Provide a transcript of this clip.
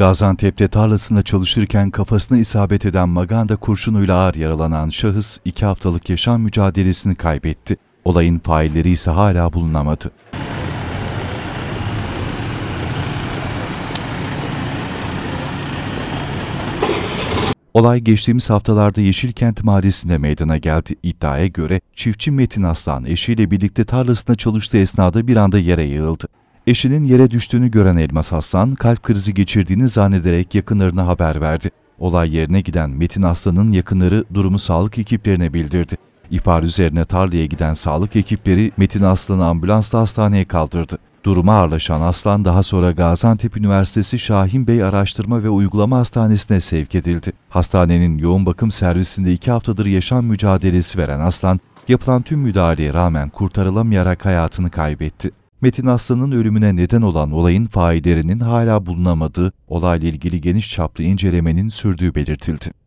Gaziantep'te tarlasında çalışırken kafasına isabet eden maganda kurşunuyla ağır yaralanan şahıs iki haftalık yaşam mücadelesini kaybetti. Olayın failleri ise hala bulunamadı. Olay geçtiğimiz haftalarda Yeşilkent Mahallesi'nde meydana geldi. İddiaya göre çiftçi Metin Aslan eşiyle birlikte tarlasında çalıştığı esnada bir anda yere yığıldı. Eşinin yere düştüğünü gören Elmas Aslan, kalp krizi geçirdiğini zannederek yakınlarına haber verdi. Olay yerine giden Metin Aslan'ın yakınları durumu sağlık ekiplerine bildirdi. İhbar üzerine tarlaya giden sağlık ekipleri Metin Aslan'ı ambulansla hastaneye kaldırdı. Duruma ağırlaşan Aslan daha sonra Gaziantep Üniversitesi Şahin Bey Araştırma ve Uygulama Hastanesi'ne sevk edildi. Hastanenin yoğun bakım servisinde iki haftadır yaşam mücadelesi veren Aslan, yapılan tüm müdahaleye rağmen kurtarılamayarak hayatını kaybetti. Metin Aslan'ın ölümüne neden olan olayın faillerinin hala bulunamadığı, olayla ilgili geniş çaplı incelemenin sürdüğü belirtildi.